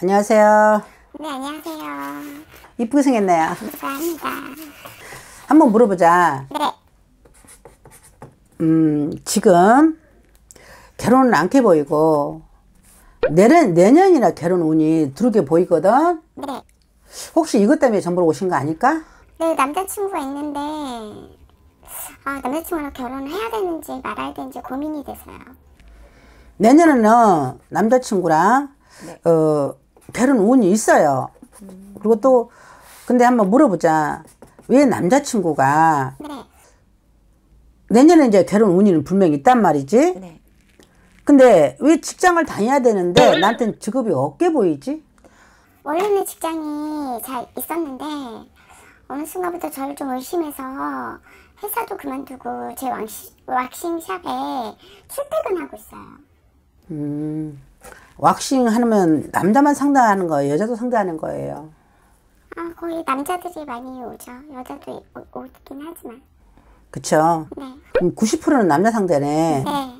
안녕하세요. 네, 안녕하세요. 이쁘게 생겼네요. 감사합니다. 한번 물어보자. 네. 음, 지금 결혼은 안게 보이고 내년, 내년이나 결혼 운이 두게 보이거든? 네. 혹시 이것 때문에 전부 오신 거 아닐까? 네, 남자친구가 있는데 아, 남자친구랑 결혼해야 되는지 말아야 되는지 고민이 돼서요. 내년에는 남자친구랑 네. 어, 다른 운이 있어요. 그리고 또 근데 한번 물어보자. 왜 남자친구가 네. 내년에 이제 결혼 운이 분명히 있단 말이지. 네. 근데 왜 직장을 다녀야 되는데 나한테는 직업이 없게 보이지? 원래는 직장이 잘 있었는데 어느 순간부터 저를 좀 의심해서 회사도 그만두고 제 왁싱샵에 출퇴근하고 있어요. 음. 왁싱 하면 남자만 상대하는 거예요? 여자도 상대하는 거예요? 아, 거의 남자들이 많이 오죠. 여자도 오, 긴 하지만. 그쵸? 네. 그럼 90%는 남자 상대네. 네.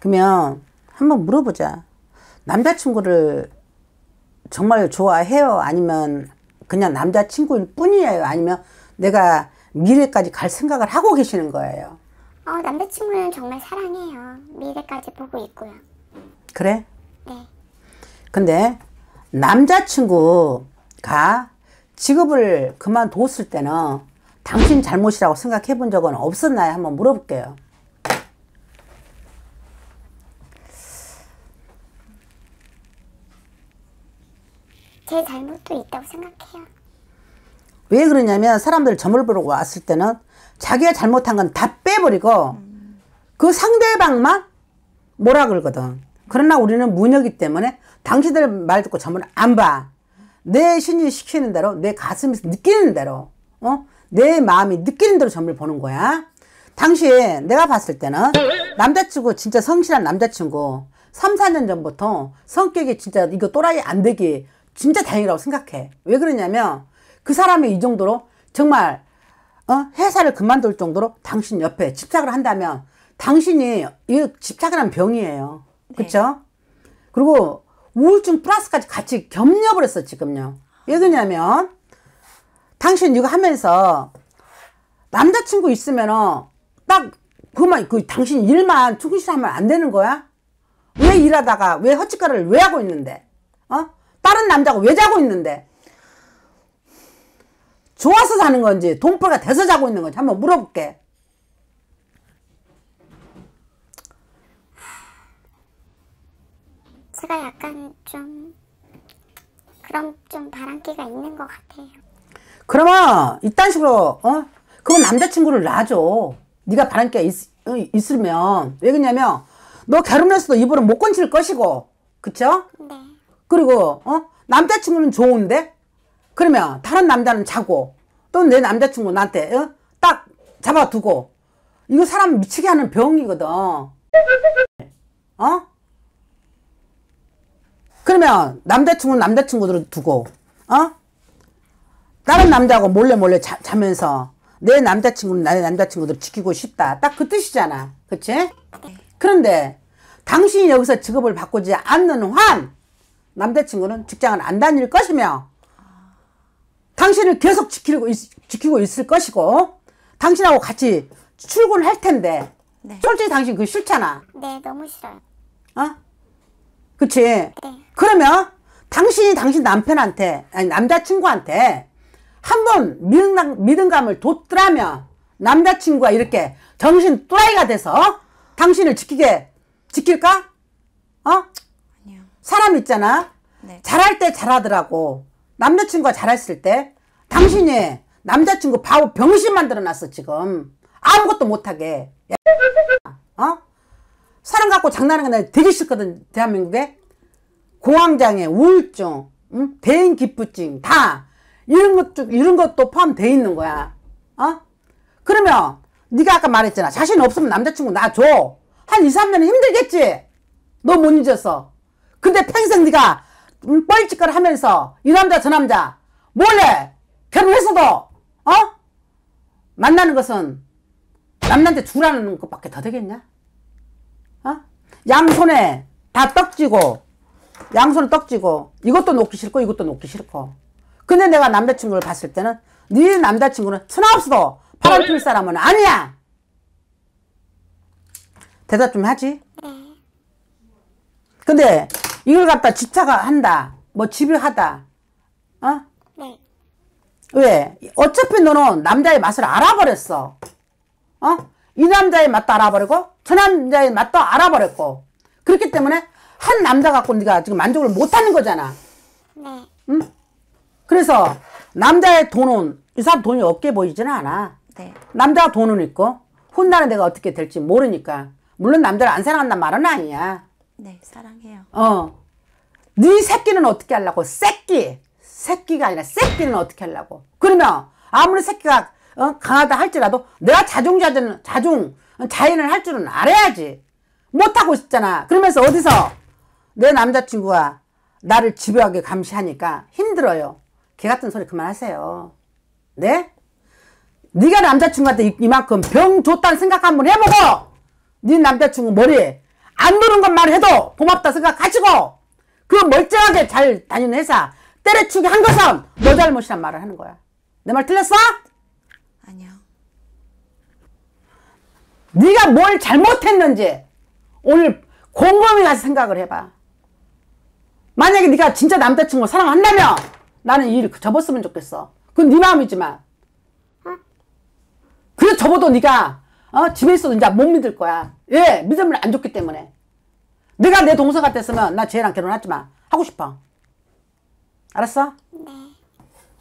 그러면 한번 물어보자. 남자친구를 정말 좋아해요? 아니면 그냥 남자친구일 뿐이에요? 아니면 내가 미래까지 갈 생각을 하고 계시는 거예요? 어, 남자친구는 정말 사랑해요. 미래까지 보고 있고요. 그래? 네. 근데 남자친구가 직업을 그만뒀을 때는 당신 잘못이라고 생각해 본 적은 없었나요? 한번 물어볼게요. 제 잘못도 있다고 생각해요. 왜 그러냐면 사람들 점을 보러 왔을 때는 자기가 잘못한 건 다 빼버리고 그 상대방만 뭐라 그러거든. 그러나 우리는 무녀기 때문에 당신들 말 듣고 전문안 봐. 내 신이 시키는 대로, 내가슴에서 느끼는 대로, 어? 내 마음이 느끼는 대로 점을 보는 거야. 당시에 내가 봤을 때는 남자친구, 진짜 성실한 남자친구, 3, 4년 전부터 성격이 진짜 이거 또라이 안 되기 진짜 다행이라고 생각해. 왜 그러냐면 그 사람이 이 정도로 정말 어? 회사를 그만둘 정도로 당신 옆에 집착을 한다면 당신이 이 집착이란 병이에요. 그렇죠? 그리고 우울증 플러스까지 같이 겹려버렸어 지금요. 왜 그러냐면 당신 이거 하면서 남자친구 있으면딱 그만 그 당신 일만 충실하면 안 되는 거야? 왜 일하다가 왜헛짓가를왜 하고 있는데? 어? 다른 남자가 왜 자고 있는데? 좋아서 사는 건지 돈벌이가 돼서 자고 있는 건지 한번 물어볼게. 좀 바람기가 있는 것 같아요. 그러면 이딴 식으로 어? 그건 남자친구를 놔줘. 네가 바람기가 있, 어, 있으면 왜 그러냐면 너 결혼해서도 이불은 못 건질 것이고 그쵸? 네. 그리고 어? 남자친구는 좋은데 그러면 다른 남자는 자고 또 내 남자친구 나한테 어? 딱 잡아두고 이거 사람 미치게 하는 병이거든. 어? 그러면 남자친구는 남자친구들을 두고 어? 다른 남자하고 몰래 몰래 자, 자면서 내 남자친구는 나의 남자친구들을 지키고 싶다 딱 그 뜻이잖아 그치? 그런데 당신이 여기서 직업을 바꾸지 않는 한 남자친구는 직장을 안 다닐 것이며 당신을 계속 지키고, 있, 지키고 있을 것이고 당신하고 같이 출근할 텐데 네. 솔직히 당신 그거 싫잖아 네 너무 싫어요 어? 그치? 네. 그러면 당신이 당신 남편한테 아니 남자친구한테 한 번 믿음, 믿음감을 뒀더라면 남자친구가 이렇게 정신 또라이가 돼서 당신을 지키게 지킬까? 어? 아니요. 사람 있잖아. 네. 잘할 때 잘하더라고. 남자친구가 잘했을 때 당신이 남자친구 바보 병신 만들어놨어 지금 아무것도 못하게. 갖고 장난하는 건 되게 싫거든 대한민국에 공황장애 우울증 응? 대인기부증 다 이런 것도 이런 것도 포함되어 있는 거야 어 그러면 네가 아까 말했잖아 자신 없으면 남자친구 나 줘한 2, 3년은 힘들겠지 너 못 잊었어 근데 평생 네가 음, 뻘짓거리 하면서 이 남자 저 남자 몰래 결혼했어도 어 만나는 것은 남한테 주라는 것밖에 더 되겠냐 어? 양손에 다 떡지고 양손을 떡지고 이것도 놓기 싫고 이것도 놓기 싫고 근데 내가 남자친구를 봤을 때는 네 남자친구는 스나우스도 바람 필 사람은 아니야 대답 좀 하지 네. 근데 이걸 갖다 집착 한다 뭐 집요하다 어? 네. 왜? 어차피 너는 남자의 맛을 알아버렸어 어? 이 남자의 맛도 알아버리고 저 남자의 맛도 알아버렸고 그렇기 때문에 한 남자 갖고 네가 지금 만족을 못하는 거잖아 네 응? 그래서 남자의 돈은 이 사람 돈이 없게 보이지는 않아 네. 남자가 돈은 있고 혼나는 내가 어떻게 될지 모르니까 물론 남자를 안 사랑한단 말은 아니야 네 사랑해요 어네 새끼는 어떻게 하려고 새끼 새끼가 아니라 새끼는 어떻게 하려고 그러면 아무리 새끼가 어? 강하다 할지라도 내가 자중자중 자중 자인을 할 줄은 알아야지 못하고 싶잖아 그러면서 어디서 내 남자친구가 나를 집요하게 감시하니까 힘들어요 개같은 소리 그만하세요 네? 네가 남자친구한테 이만큼 병 줬다는 생각 한번 해보고 네 남자친구 머리에 안 노는 것만 해도 고맙다 생각하시고 그 멀쩡하게 잘 다니는 회사 때려치기 한 것은 너 잘못이란 말을 하는 거야 내 말 틀렸어? 아니요. 네가 뭘 잘못했는지 오늘 곰곰이 가서 생각을 해봐. 만약에 네가 진짜 남자친구 사랑한다면 나는 이 일을 접었으면 좋겠어. 그건 네 마음이지만. 그래서 접어도 네가 어? 집에 있어도 이제 못 믿을 거야. 왜? 믿음을 안 줬기 때문에. 내가 내 동생 같았으면 나 쟤랑 결혼하지 마. 하고 싶어. 알았어? 네.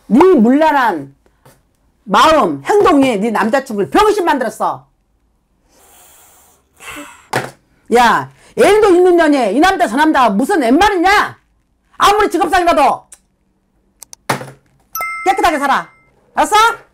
네 물란한 마음, 행동이 네 남자친구를 병신 만들었어. 야, 애인도 있는 년이 이 남자 저 남자 무슨 웬말이냐? 아무리 직업상이라도 깨끗하게 살아. 알았어?